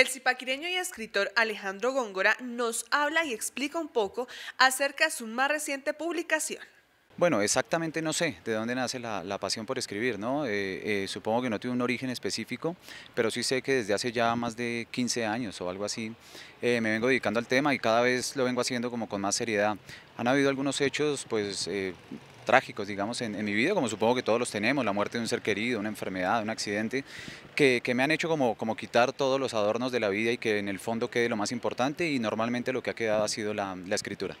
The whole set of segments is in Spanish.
El zipaquireño y escritor Alejandro Góngora nos habla y explica un poco acerca de su más reciente publicación. Bueno, exactamente no sé de dónde nace la, pasión por escribir, ¿no? Eh, eh, supongo que no tiene un origen específico, pero sí sé que desde hace ya más de 15 años o algo así eh, me vengo dedicando al tema y cada vez lo vengo haciendo como con más seriedad. Han habido algunos hechos, pues trágicos, digamos, en, mi vida, como supongo que todos los tenemos, la muerte de un ser querido, una enfermedad, un accidente, que, me han hecho como, como quitar todos los adornos de la vida y que en el fondo quede lo más importante y normalmente lo que ha quedado ha sido la, la escritura.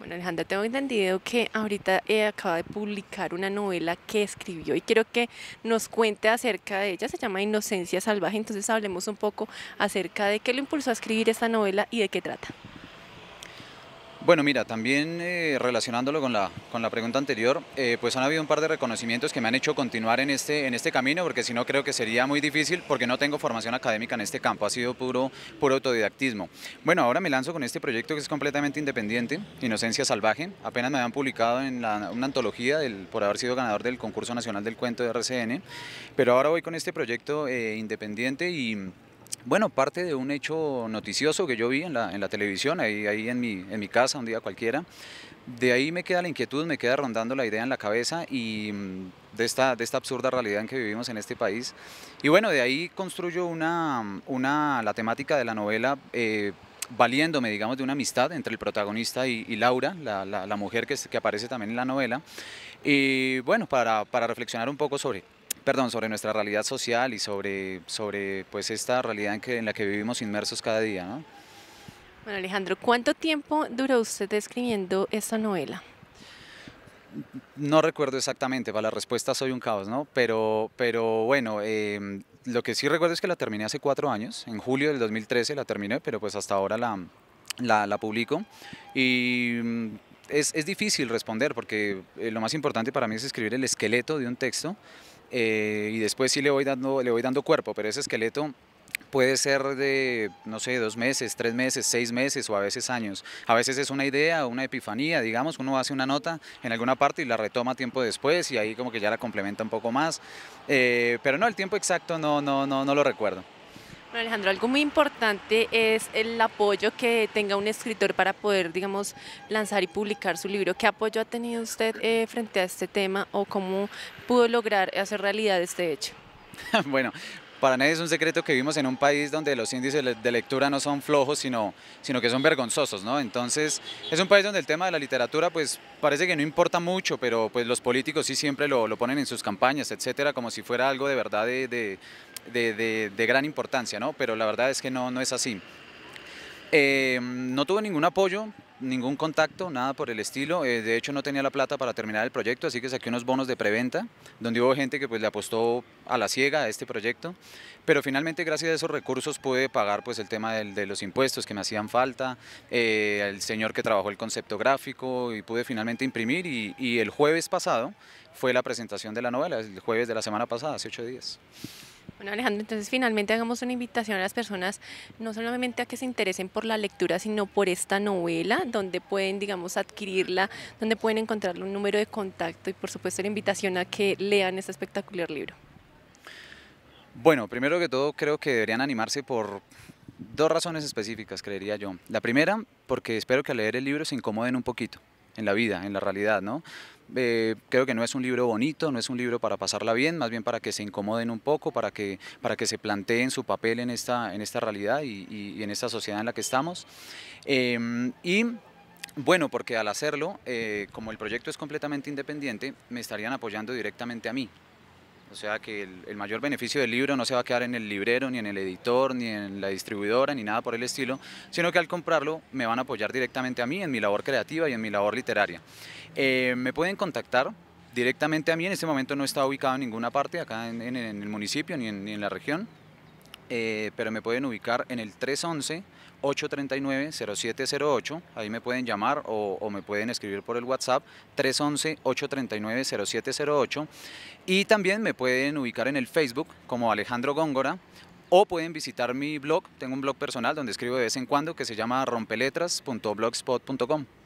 Bueno, Alejandra, tengo entendido que ahorita eh, acaba de publicar una novela que escribió y quiero que nos cuente acerca de ella. Se llama Inocencia Salvaje, entonces hablemos un poco acerca de qué lo impulsó a escribir esta novela y de qué trata. Bueno, mira, también eh, relacionándolo con la, con la pregunta anterior, eh, pues han habido un par de reconocimientos que me han hecho continuar en este, en este camino, porque si no creo que sería muy difícil, porque no tengo formación académica en este campo, ha sido puro, autodidactismo. Bueno, ahora me lanzo con este proyecto que es completamente independiente, Inocencia Salvaje, apenas me habían publicado en la, una antología por haber sido ganador del concurso nacional del cuento de RCN, pero ahora voy con este proyecto eh, independiente y bueno, parte de un hecho noticioso que yo vi en la, televisión, ahí, en, mi, casa, un día cualquiera. De ahí me queda la inquietud, me queda rondando la idea en la cabeza y mm, de esta, absurda realidad en que vivimos en este país. Y bueno, de ahí construyo la temática de la novela. Eh, valiéndome, digamos, de una amistad entre el protagonista y, Laura, la, mujer que, aparece también en la novela. Y eh, bueno, para reflexionar un poco sobre perdón, sobre nuestra realidad social y sobre, sobre pues esta realidad en, que, en la que vivimos inmersos cada día. Bueno, Alejandro, ¿cuánto tiempo duró usted escribiendo esta novela? No recuerdo exactamente, para la respuesta soy un caos, ¿no? Pero, pero bueno, em, lo que sí recuerdo es que la terminé hace cuatro años, en julio del 2013 la terminé, pero pues hasta ahora la, la, la publico. Y mm, es, es, difícil responder porque eh, lo más importante para mí es escribir el esqueleto de un texto eh, y después sí le voy, dando, le voy dando cuerpo, pero ese esqueleto puede ser de, no sé, dos meses, tres meses, seis meses o a veces años. A veces es una idea, una epifanía, digamos, uno hace una nota en alguna parte y la retoma tiempo después y ahí como que ya la complementa un poco más. Eh, pero no, el tiempo exacto no, no, no, no lo recuerdo. Alejandro, algo muy importante es el apoyo que tenga un escritor para poder, digamos, lanzar y publicar su libro. ¿Qué apoyo ha tenido usted eh, frente a este tema o cómo pudo lograr hacer realidad este hecho? bueno, para nadie es un secreto que vivimos en un país donde los índices de lectura no son flojos, sino, sino que son vergonzosos, ¿no? Entonces, es un país donde el tema de la literatura, pues, parece que no importa mucho, pero pues los políticos sí siempre lo, ponen en sus campañas, etcétera, como si fuera algo de verdad de, de, gran importancia, ¿no? pero la verdad es que no, no es así. Eh, no tuve ningún apoyo, ningún contacto, nada por el estilo. Eh, de hecho, no tenía la plata para terminar el proyecto, así que saqué unos bonos de preventa, donde hubo gente que pues, le apostó a la ciega a este proyecto. Pero finalmente, gracias a esos recursos, pude pagar pues, el tema de los impuestos que me hacían falta, eh, el señor que trabajó el concepto gráfico y pude finalmente imprimir. Y, y el jueves pasado fue la presentación de la novela, el jueves de la semana pasada, hace ocho días. Bueno, Alejandro, entonces finalmente hagamos una invitación a las personas, no solamente a que se interesen por la lectura, sino por esta novela, donde pueden, digamos, adquirirla, donde pueden encontrarle un número de contacto y, por supuesto, la invitación a que lean este espectacular libro. Bueno, primero que todo, creo que deberían animarse por dos razones específicas, creería yo. La primera, porque espero que al leer el libro se incomoden un poquito en la vida, en la realidad, ¿no? Eh, creo que no es un libro bonito, no es un libro para pasarla bien, más bien para que se incomoden un poco, para que, para que se planteen su papel en esta, en esta realidad y, en esta sociedad en la que estamos. Em, y bueno, porque al hacerlo, eh, como el proyecto es completamente independiente, me estarían apoyando directamente a mí. O sea que el, mayor beneficio del libro no se va a quedar en el librero, ni en el editor, ni en la distribuidora, ni nada por el estilo, sino que al comprarlo me van a apoyar directamente a mí en mi labor creativa y en mi labor literaria. Eh, me pueden contactar directamente a mí, en este momento no está ubicado en ninguna parte, acá en, el municipio ni en, la región, eh, pero me pueden ubicar en el 311. 839-0708, ahí me pueden llamar o, me pueden escribir por el WhatsApp 311-839-0708 y también me pueden ubicar en el Facebook como Alejandro Góngora o pueden visitar mi blog, tengo un blog personal donde escribo de vez en cuando que se llama rompeletras.blogspot.com.